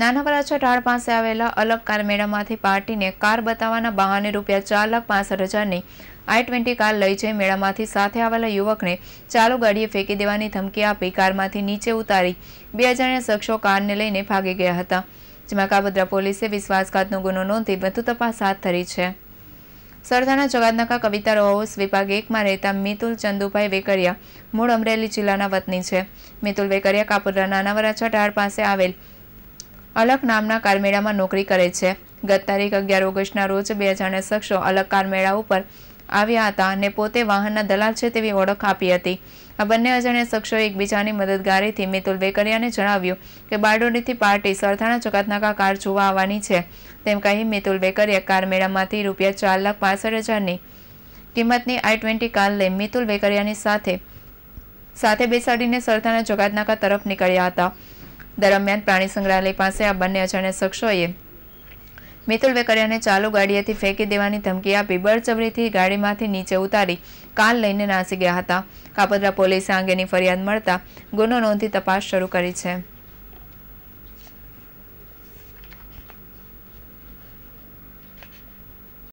નાના વરાછા ઢાળ પાસે આવેલા અલગ કાર મેળામાંથી પાર્ટીને કાર બતાવવાના બહાને રૂપિયા ચાર લાખ પાસઠ હજારની આઈ ટ્વેન્ટી કાર લઈ જઈ મેળામાંથી સાથે આવેલા યુવકને ચાલુ ગાડીએ ફેંકી દેવાની ધમકી આપી કારમાંથી નીચે ઉતારી બે અજાણ્યા શખ્સો કારને લઈને ભાગી ગયા હતા જેમાં કાબોદ્રા પોલીસે વિશ્વાસઘાતનો ગુનો નોંધી વધુ તપાસ હાથ ધરી છે સરદારના જગાતનાકા કવિતા રોહાઉસ વિભાગ એકમાં રહેતા મિતુલ ચંદુભાઈ વેકરિયા મૂળ અમરેલી જિલ્લાના વતની છે મિતુલ વેકરિયા કાપોદ્રા નાના વરાછા ઢાળ પાસે આવેલ અલગ નામના કારમેળામાં નોકરી કરે છે ગત તારીખ અગિયાર ઓગસ્ટના રોજ બે અજાણ્યા શખ્સો અલગ કારમેળા ઉપર આવ્યા હતા અને પોતે વાહનના દલાલ છે તેવી ઓળખ આપી હતી આ બંને અજાણ્યા શખ્સોએ એકબીજાની મદદગારીથી મિતુલ બેકરિયાને જણાવ્યું કે બારડોલીથી પાર્ટી સરથાણા ચોકાતનાકા કાર જોવા આવવાની છે તેમ કહી મિતુલ બેકરિયા કારમેળામાંથી રૂપિયા ચાર લાખ પાસઠ હજારની કિંમતની આઈ ટ્વેન્ટી કાર લઈ મિતુલ બેકરિયાની સાથે સાથે બેસાડીને સરથાણા ચોકાતનાકા તરફ નીકળ્યા હતા દરમિયાન પ્રાણી સંગ્રહાલય પાસે આ બંને અજાણ્યા શખ્સોએ મિતુલ વેકરિયાને ચાલુ ગાડીએથી ફેંકી દેવાની ધમકી આપી બળજબરીથી ગાડીમાંથી નીચે ઉતારી કાલ લઈને નાસી ગયા હતા કાપદરા પોલીસે આ અંગેની ફરિયાદ મળતા ગુનો નોંધી તપાસ શરૂ કરી છે